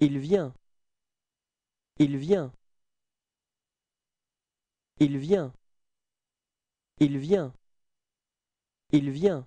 Il vient. Il vient. Il vient. Il vient. Il vient.